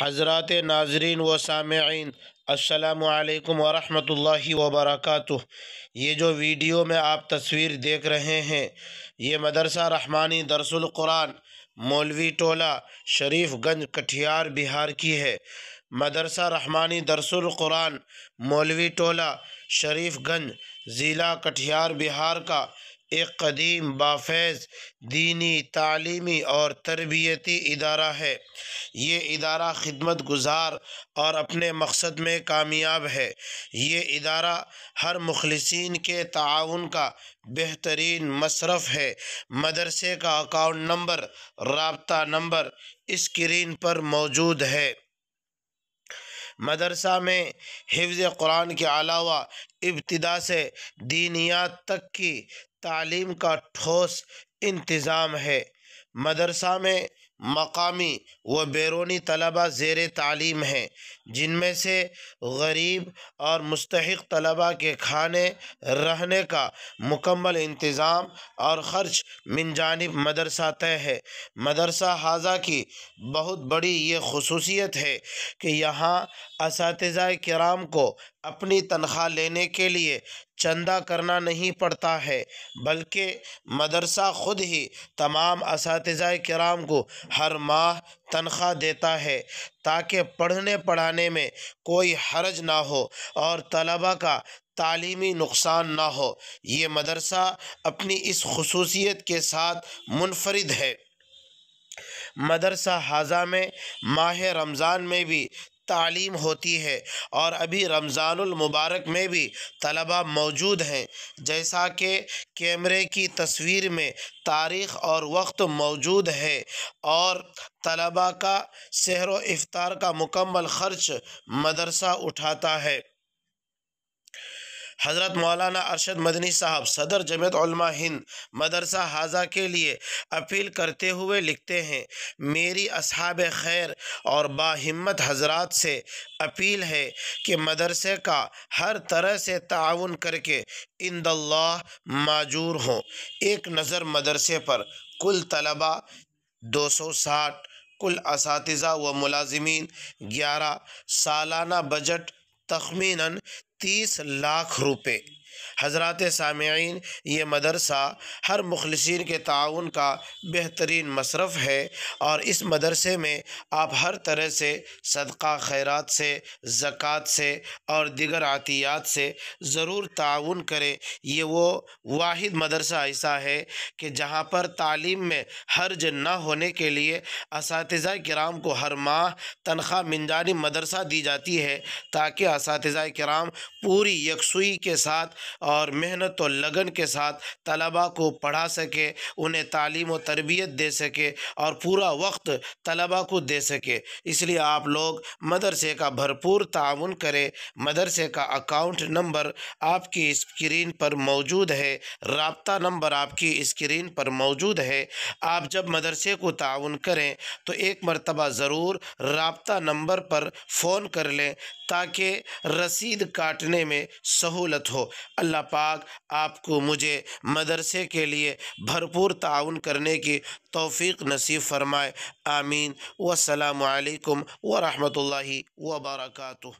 हजरत नाजरीन व सामीन असलकम वरहमल वबरक ये जो वीडियो में आप तस्वीर देख रहे हैं ये मदरसा रहमानी दरसुल कुरान मौलवी टोला गंज कटिहार बिहार की है मदरसा रहमानी दरसुल कुरान मौलवी टोला शरीफ गंज ज़िला कटिहार बिहार का एक कदीम बाफैज़ दीनी तालीमी और तरबियती इदारा है ये इदारा खदमत गुजार और अपने मकसद में कामयाब है ये इदारा हर मुखलसिन के ताउन का बेहतरीन मशरफ है मदरसे का अकाउंट नंबर रबता नंबर इस्क्रीन पर मौजूद है मदरसा में हिफ कुरान के अलावा इब्तदा से दीनियात तक की तालीम का ठोस इंतज़ाम है मदरसा में मकामी व बैरूनी तलबा ज़ेर तालीम हैं जिनमें से गरीब और मुस्तक तलबा के खाने रहने का मुकम्मल इंतज़ाम और ख़र्च मिन जानब मदरसा तय है मदरसा हाजा की बहुत बड़ी ये खसूसियत है कि यहाँ इस कराम को अपनी तनख्वाह लेने के लिए चंदा करना नहीं पड़ता है बल्कि मदरसा ख़ुद ही तमाम इस कराम को हर माह तनख्वाह देता है ताकि पढ़ने पढ़ाने में कोई हर्ज ना हो और तलबा का तालीमी नुकसान ना हो ये मदरसा अपनी इस खसूसियत के साथ मुनफरद है मदरसा हाजा में माह रमज़ान में भी तालीम होती है और अभी रमज़ानमबारक में भी तलबा मौजूद हैं जैसा कि कैमरे की तस्वीर में तारीख़ और वक्त मौजूद है और तलबा का सहर इफ़ार का मुकम्मल ख़र्च मदरसा उठाता है हज़रत मौलाना अरशद मदनी साहब सदर जमयत हिंद मदरसा हाजा के लिए अपील करते हुए लिखते हैं मेरी असहाब खैर और बाहिम्मत हजरात से अपील है कि मदरसे का हर तरह से ताउन करके इंदल्ला माजूर हों एक नज़र मदरसे पर कुल तलबा दो सौ साठ कुल इस व मुलाजमीन ग्यारह सालाना बजट तखमीन तीस लाख रुपये हज़रत सामीन ये मदरसा हर मुखलसिन के ताउन का बेहतरीन मशरफ़ है और इस मदरसे में आप हर तरह से सदका खैरत से ज़क़़त से और दिगर आतियात से ज़रूर ताउन करें ये वो वाद मदरसा ऐसा है कि जहाँ पर तालीम में हर्ज न होने के लिए इस कराम को हर माह तनख्वाह मंजानी मदरसा दी जाती है ताकि इस कराम पूरी यकसुई के साथ और मेहनत और लगन के साथ तलबा को पढ़ा सके उन्हें तालीम और तरबियत दे सके और पूरा वक्त तलबा को दे सके इसलिए आप लोग मदरसे का भरपूर ताउन करें मदरसे का अकाउंट नंबर आपकी स्क्रीन पर मौजूद है रबता नंबर आपकी स्क्रीन पर मौजूद है आप जब मदरसे को ताउन करें तो एक मरतबा ज़रूर रबता नंबर पर फ़ोन कर लें ताकि रसीद काटने में सहूलत हो अल्लाह पाक आपको मुझे मदरसे के लिए भरपूर ताउन करने की तोफ़ी नसीब फरमाए आमीन वसलम वरहमल वर्का